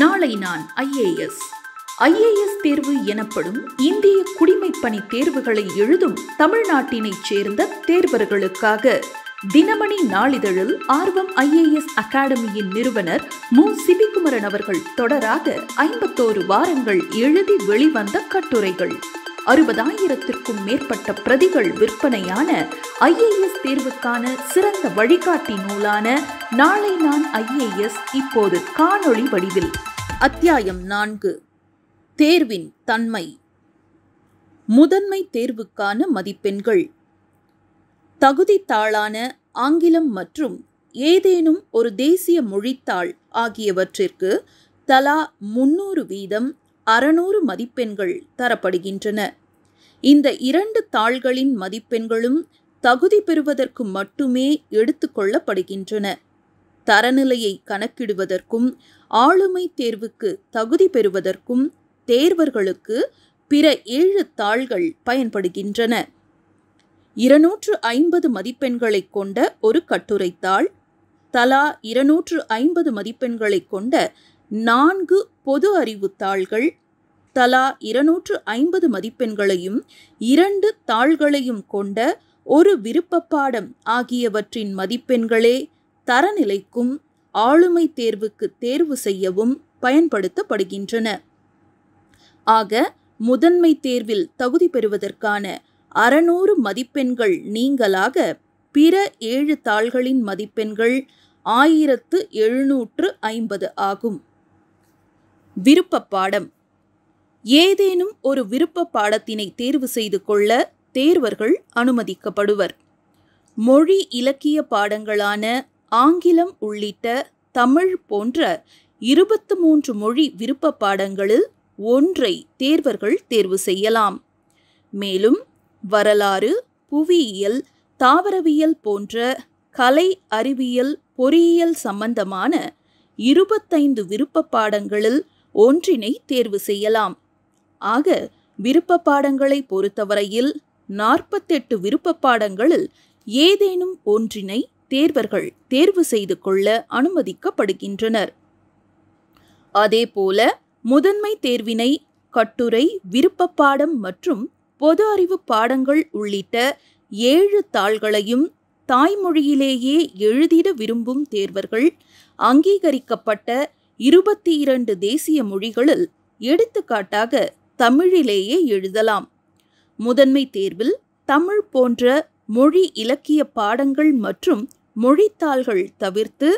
நாளை நான் IAS IAS தேர்வு எனப்படும் இந்திய குடிமைப்பணி தேர்வுகளை எழுதும் தமிழ்நாட்டினைச் சேர்ந்த தேர்வர்களுக்காக தினமணி நாளிதழில் ஆர்வம் ஐஏஎஸ் அகாடமியின் நிறுவனர் மு சிபிகுமரன் அவர்கள் தொடராக ஐம்பத்தோரு வாரங்கள் எழுதி வெளிவந்த கட்டுரைகள் அறுபதாயிரத்திற்கும் மேற்பட்ட பிரதிகள் விற்பனையான ஐஏஎஸ் தேர்வுக்கான சிறந்த வழிகாட்டி நூலான நாளை நான் ஐஏஎஸ் இப்போது காணொளி வடிவில் அத்தியாயம் நான்கு தேர்வின் தன்மை முதன்மை தேர்வுக்கான மதிப்பெண்கள் தகுதித்தாளான ஆங்கிலம் மற்றும் ஏதேனும் ஒரு தேசிய மொழித்தாள் ஆகியவற்றிற்கு தலா முன்னூறு வீதம் அறநூறு மதிப்பெண்கள் தரப்படுகின்றன இந்த இரண்டு தாள்களின் மதிப்பெண்களும் தகுதி பெறுவதற்கு மட்டுமே எடுத்துக்கொள்ளப்படுகின்றன தரநிலையை கணக்கிடுவதற்கும் ஆளுமை தேர்வுக்கு தகுதி பெறுவதற்கும் தேர்வர்களுக்கு பிற ஏழு தாள்கள் பயன்படுகின்றன இருநூற்று ஐம்பது மதிப்பெண்களை கொண்ட ஒரு கட்டுரைத்தாள் தலா இருநூற்று ஐம்பது மதிப்பெண்களை கொண்ட நான்கு பொது அறிவு தாள்கள் தலா இருநூற்று ஐம்பது மதிப்பெண்களையும் இரண்டு தாள்களையும் கொண்ட ஒரு விருப்ப பாடம் ஆகியவற்றின் மதிப்பெண்களே தரநிலைக்கும் ஆளுமை தேர்வுக்கு தேர்வு செய்யவும் பயன்படுத்தப்படுகின்றன ஆக முதன்மை தேர்வில் தகுதி பெறுவதற்கான அறநூறு மதிப்பெண்கள் நீங்களாக பிற ஏழு தாள்களின் மதிப்பெண்கள் ஆயிரத்து எழுநூற்று ஐம்பது ஆகும் விருப்ப பாடம் ஏதேனும் ஒரு விருப்ப பாடத்தினை தேர்வு செய்து கொள்ள தேர்வர்கள் அனுமதிக்கப்படுவர் மொழி இலக்கிய பாடங்களான ஆங்கிலம் உள்ளிட்ட தமிழ் போன்ற இருபத்து மூன்று மொழி விருப்ப பாடங்களில் ஒன்றை தேர்வர்கள் தேர்வு செய்யலாம் மேலும் வரலாறு புவியியல் தாவரவியல் போன்ற கலை அறிவியல் பொறியியல் சம்பந்தமான இருபத்தைந்து விருப்ப பாடங்களில் ஒன்றினை தேர்வு செய்யலாம் ஆக விருப்ப பாடங்களை பொறுத்தவரையில் நாற்பத்தெட்டு விருப்ப பாடங்களில் ஏதேனும் ஒன்றினை தேர்வர்கள் தேர்வு செய்து கொள்ள அனுமதிக்கப்படுகின்றனர் அதேபோல முதன்மை தேர்வினை கட்டுரை விருப்ப பாடம் மற்றும் பொது அறிவு பாடங்கள் உள்ளிட்ட ஏழு தாள்களையும் தாய்மொழியிலேயே எழுதிட விரும்பும் தேர்வர்கள் அங்கீகரிக்கப்பட்ட இருபத்தி இரண்டு தேசிய மொழிகளில் எடுத்துக்காட்டாக தமிழிலேயே எழுதலாம் முதன்மை தேர்வில் தமிழ் போன்ற மொழி இலக்கிய பாடங்கள் மற்றும் மொழித்தாள்கள் தவிர்த்து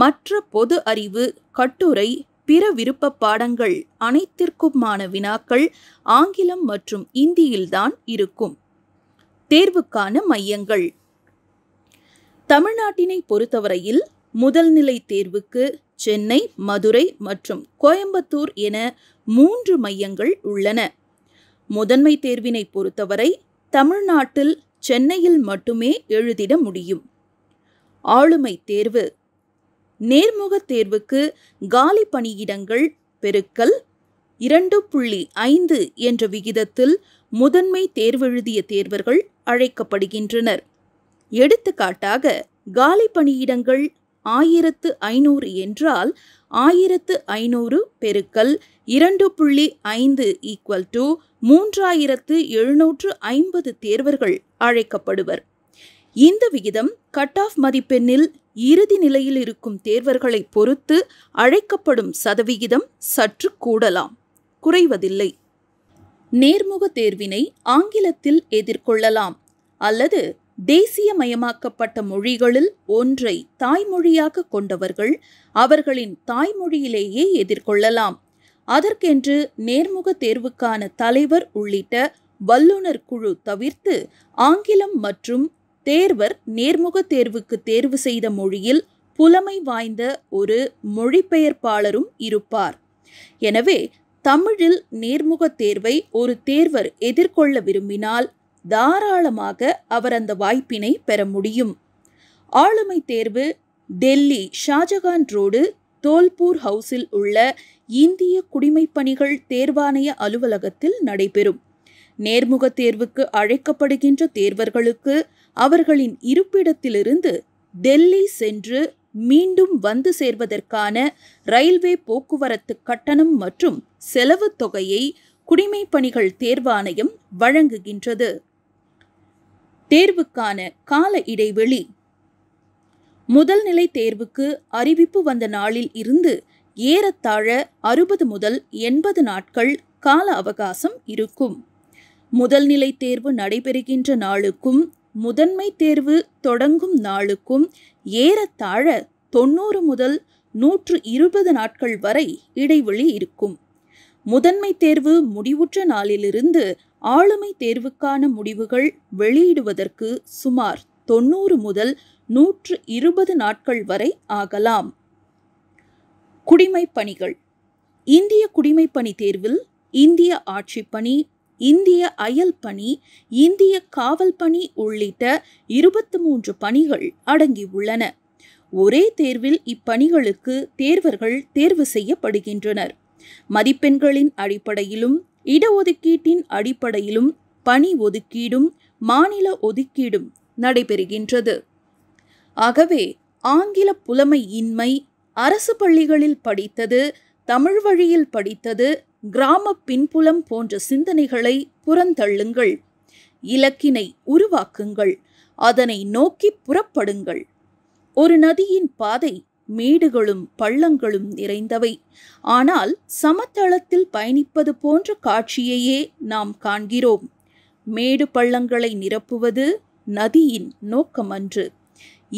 மற்ற பொது அறிவு கட்டுரை பிற விருப்ப பாடங்கள் அனைத்திற்குமான வினாக்கள் ஆங்கிலம் மற்றும் இந்தியில்தான் இருக்கும் தேர்வுக்கான மையங்கள் தமிழ்நாட்டினை பொறுத்தவரையில் முதல்நிலை தேர்வுக்கு சென்னை மதுரை மற்றும் கோயம்புத்தூர் என மூன்று மையங்கள் உள்ளன முதன்மை தேர்வினை பொறுத்தவரை தமிழ்நாட்டில் சென்னையில் மட்டுமே எழுதிட முடியும் ஆளுமை தேர்வு நேர்முக தேர்வுக்கு காலி பணியிடங்கள் பெருக்கல் இரண்டு புள்ளி ஐந்து என்ற விகிதத்தில் முதன்மை தேர்வெழுதிய தேர்வர்கள் அழைக்கப்படுகின்றனர் எடுத்துக்காட்டாக காலி பணியிடங்கள் ஆயிரத்து ஐநூறு என்றால் ஆயிரத்து ஐநூறு பெருக்கல் இரண்டு புள்ளி ஐந்து ஈக்குவல் டு மூன்றாயிரத்து எழுநூற்று ஐம்பது தேர்வர்கள் அழைக்கப்படுவர் இந்த விகிதம் கட் ஆஃப் மதிப்பெண்ணில் இறுதி நிலையில் இருக்கும் தேர்வர்களை பொறுத்து அழைக்கப்படும் சதவிகிதம் சற்று கூடலாம் குறைவதில்லை நேர்முக தேர்வினை ஆங்கிலத்தில் எதிர்கொள்ளலாம் அல்லது தேசியமயமாக்கப்பட்ட மொழிகளில் ஒன்றை தாய்மொழியாக கொண்டவர்கள் அவர்களின் தாய்மொழியிலேயே எதிர்கொள்ளலாம் அதற்கென்று நேர்முக தேர்வுக்கான தலைவர் உள்ளிட்ட வல்லுநர் குழு தவிர்த்து ஆங்கிலம் மற்றும் தேர்வர் நேர்முக தேர்வுக்கு தேர்வு செய்த மொழியில் புலமை வாய்ந்த ஒரு மொழிபெயர்ப்பாளரும் இருப்பார் எனவே தமிழில் நேர்முக தேர்வை ஒரு தேர்வர் எதிர்கொள்ள விரும்பினால் தாராளமாக அவர் அந்த வாய்ப்பினை பெற முடியும் ஆளுமை தேர்வு டெல்லி ஷாஜகான் ரோடு தோல்பூர் ஹவுஸில் உள்ள இந்திய குடிமைப்பணிகள் தேர்வாணைய அலுவலகத்தில் நடைபெறும் நேர்முக தேர்வுக்கு அழைக்கப்படுகின்ற தேர்வர்களுக்கு அவர்களின் இருப்பிடத்திலிருந்து டெல்லி சென்று மீண்டும் வந்து சேர்வதற்கான ரயில்வே போக்குவரத்து கட்டணம் மற்றும் செலவு தொகையை குடிமை பணிகள் தேர்வாணையம் வழங்குகின்றது தேர்வுக்கான கால இடைவெளி முதல் நிலை தேர்வுக்கு அறிவிப்பு வந்த நாளில் இருந்து ஏறத்தாழ அறுபது முதல் எண்பது நாட்கள் கால அவகாசம் இருக்கும் முதல்நிலை தேர்வு நடைபெறுகின்ற நாளுக்கும் முதன்மை தேர்வு தொடங்கும் நாளுக்கும் ஏறத்தாழ தொண்ணூறு முதல் நூற்று இருபது நாட்கள் வரை இடைவெளி இருக்கும் முதன்மை தேர்வு முடிவுற்ற நாளிலிருந்து ஆளுமை தேர்வுக்கான முடிவுகள் வெளியிடுவதற்கு சுமார் தொண்ணூறு முதல் நூற்று இருபது நாட்கள் வரை ஆகலாம் குடிமைப்பணிகள் இந்திய குடிமைப்பணி தேர்வில் இந்திய ஆட்சிப்பணி இந்திய அயல் பணி இந்திய காவல் பணி உள்ளிட்ட இருபத்தி மூன்று பணிகள் அடங்கியுள்ளன ஒரே தேர்வில் இப்பணிகளுக்கு தேர்வர்கள் தேர்வு செய்யப்படுகின்றனர் மதிப்பெண்களின் அடிப்படையிலும் இடஒதுக்கீட்டின் அடிப்படையிலும் பணி ஒதுக்கீடும் மாநில ஒதுக்கீடும் நடைபெறுகின்றது ஆகவே ஆங்கில புலமையின்மை அரசு பள்ளிகளில் படித்தது தமிழ் வழியில் படித்தது கிராம பின்புலம் போன்ற சிந்தனைகளை புறந்தள்ளுங்கள் இலக்கினை உருவாக்குங்கள் அதனை நோக்கி புறப்படுங்கள் ஒரு நதியின் பாதை மேடுகளும் பள்ளங்களும் நிறைந்தவை ஆனால் சமத்தளத்தில் பயணிப்பது போன்ற காட்சியையே நாம் காண்கிறோம் மேடு பள்ளங்களை நிரப்புவது நதியின் நோக்கமன்று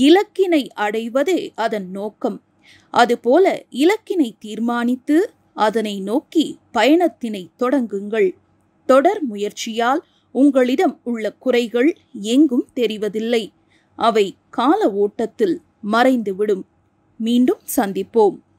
இலக்கினை அடைவதே அதன் நோக்கம் அதுபோல இலக்கினை தீர்மானித்து அதனை நோக்கி பயணத்தினை தொடங்குங்கள் தொடர் முயற்சியால் உங்களிடம் உள்ள குறைகள் எங்கும் தெரிவதில்லை அவை கால ஓட்டத்தில் மறைந்துவிடும் மீண்டும் சந்திப்போம்